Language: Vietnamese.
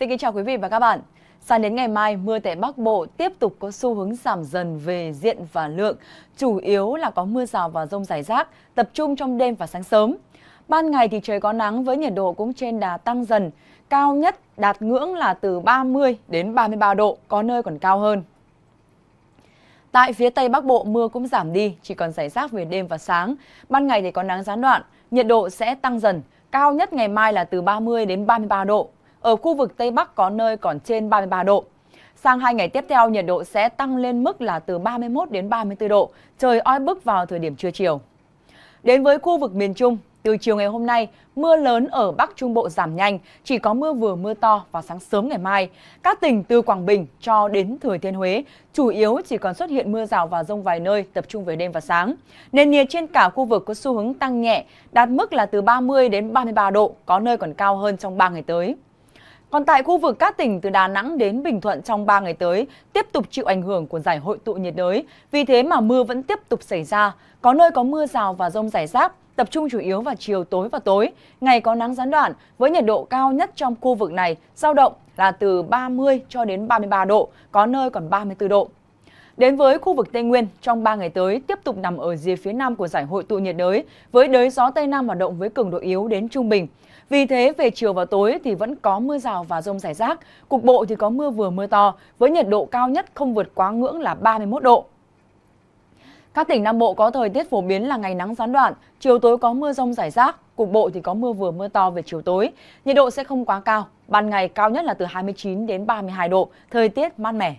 Xin kính chào quý vị và các bạn. Sang đến ngày mai, mưa tại Bắc Bộ tiếp tục có xu hướng giảm dần về diện và lượng, chủ yếu là có mưa rào và rông rải rác, tập trung trong đêm và sáng sớm. Ban ngày thì trời có nắng với nhiệt độ cũng trên đà tăng dần, cao nhất đạt ngưỡng là từ 30 đến 33 độ, có nơi còn cao hơn. Tại phía Tây Bắc Bộ mưa cũng giảm đi, chỉ còn rải rác về đêm và sáng. Ban ngày thì có nắng gián đoạn, nhiệt độ sẽ tăng dần, cao nhất ngày mai là từ 30 đến 33 độ, ở khu vực Tây Bắc có nơi còn trên 33 độ. Sang hai ngày tiếp theo, nhiệt độ sẽ tăng lên mức là từ 31 đến 34 độ, trời oi bức vào thời điểm trưa chiều. Đến với khu vực miền Trung, từ chiều ngày hôm nay, mưa lớn ở Bắc Trung Bộ giảm nhanh, chỉ có mưa vừa mưa to vào sáng sớm ngày mai. Các tỉnh từ Quảng Bình cho đến Thừa Thiên Huế chủ yếu chỉ còn xuất hiện mưa rào và rông vài nơi tập trung về đêm và sáng. Nền nhiệt trên cả khu vực có xu hướng tăng nhẹ, đạt mức là từ 30 đến 33 độ, có nơi còn cao hơn trong 3 ngày tới. Còn tại khu vực các tỉnh từ Đà Nẵng đến Bình Thuận trong 3 ngày tới tiếp tục chịu ảnh hưởng của giải hội tụ nhiệt đới, vì thế mà mưa vẫn tiếp tục xảy ra, có nơi có mưa rào và rông rải rác, tập trung chủ yếu vào chiều tối và tối, ngày có nắng gián đoạn với nhiệt độ cao nhất trong khu vực này giao động là từ 30 cho đến 33 độ, có nơi còn 34 độ. Đến với khu vực Tây Nguyên, trong 3 ngày tới tiếp tục nằm ở rìa phía nam của giải hội tụ nhiệt đới, với đới gió Tây Nam hoạt động với cường độ yếu đến trung bình. Vì thế, về chiều và tối thì vẫn có mưa rào và rông rải rác, cục bộ thì có mưa vừa mưa to, với nhiệt độ cao nhất không vượt quá ngưỡng là 31 độ. Các tỉnh Nam Bộ có thời tiết phổ biến là ngày nắng gián đoạn, chiều tối có mưa rông rải rác, cục bộ thì có mưa vừa mưa to về chiều tối. Nhiệt độ sẽ không quá cao, ban ngày cao nhất là từ 29 đến 32 độ, thời tiết mát mẻ.